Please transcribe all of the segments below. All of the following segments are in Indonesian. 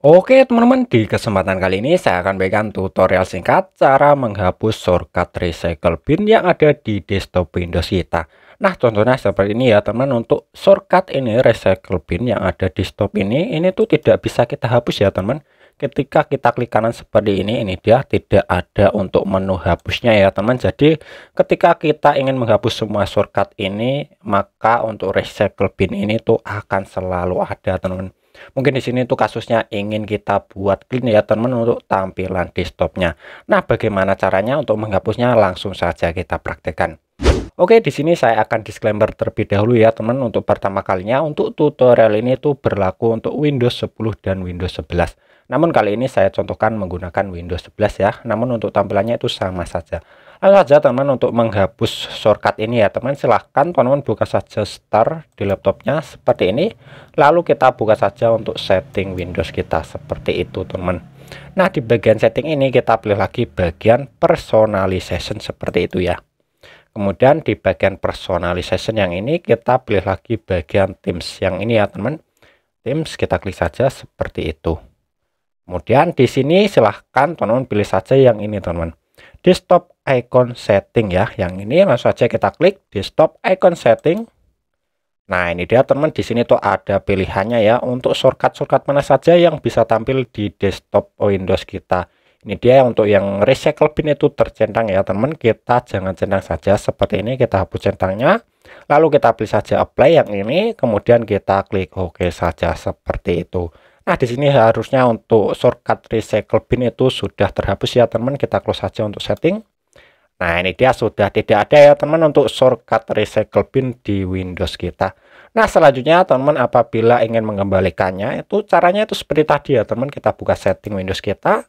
Oke teman-teman, di kesempatan kali ini saya akan berikan tutorial singkat cara menghapus shortcut recycle bin yang ada di desktop Windows kita. Nah contohnya seperti ini ya teman untuk shortcut ini recycle bin yang ada di desktop ini, ini tuh tidak bisa kita hapus ya teman. Ketika kita klik kanan seperti ini, ini dia tidak ada untuk menu hapusnya ya teman. Jadi ketika kita ingin menghapus semua shortcut ini, maka untuk recycle bin ini tuh akan selalu ada teman-teman mungkin di sini tuh kasusnya ingin kita buat clean ya teman untuk tampilan desktopnya nah bagaimana caranya untuk menghapusnya langsung saja kita praktekkan Oke, di sini saya akan disclaimer terlebih dahulu ya teman untuk pertama kalinya untuk tutorial ini itu berlaku untuk Windows 10 dan Windows 11. Namun kali ini saya contohkan menggunakan Windows 11 ya. Namun untuk tampilannya itu sama saja saja teman untuk menghapus shortcut ini ya teman silahkan teman-teman buka saja start di laptopnya seperti ini lalu kita buka saja untuk setting Windows kita seperti itu teman teman nah di bagian setting ini kita pilih lagi bagian personalization seperti itu ya kemudian di bagian personalization yang ini kita pilih lagi bagian Teams yang ini ya teman Teams kita klik saja seperti itu kemudian di sini silahkan teman-teman pilih saja yang ini teman-teman desktop icon setting ya. Yang ini langsung aja kita klik di stop icon setting. Nah, ini dia teman di sini tuh ada pilihannya ya untuk shortcut-shortcut mana saja yang bisa tampil di desktop Windows kita. Ini dia untuk yang recycle bin itu tercentang ya teman. Kita jangan centang saja seperti ini kita hapus centangnya. Lalu kita pilih saja apply yang ini, kemudian kita klik OK saja seperti itu. Nah, di sini harusnya untuk shortcut recycle bin itu sudah terhapus ya teman. Kita close saja untuk setting. Nah ini dia sudah tidak ada ya teman untuk shortcut recycle bin di Windows kita. Nah selanjutnya teman apabila ingin mengembalikannya itu caranya itu seperti tadi ya teman kita buka setting Windows kita.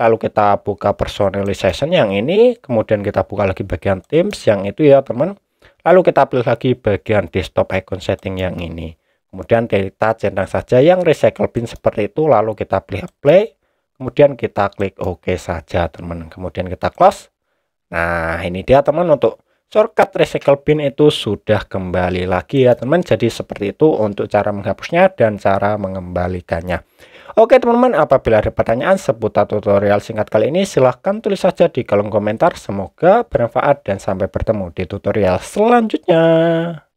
Lalu kita buka personalization yang ini kemudian kita buka lagi bagian Teams yang itu ya teman. Lalu kita pilih lagi bagian desktop icon setting yang ini. Kemudian kita centang saja yang recycle bin seperti itu lalu kita pilih apply. Kemudian kita klik OK saja teman. Kemudian kita close. Nah ini dia teman untuk shortcut recycle bin itu sudah kembali lagi ya teman jadi seperti itu untuk cara menghapusnya dan cara mengembalikannya Oke teman-teman apabila ada pertanyaan seputar tutorial singkat kali ini silahkan tulis saja di kolom komentar semoga bermanfaat dan sampai bertemu di tutorial selanjutnya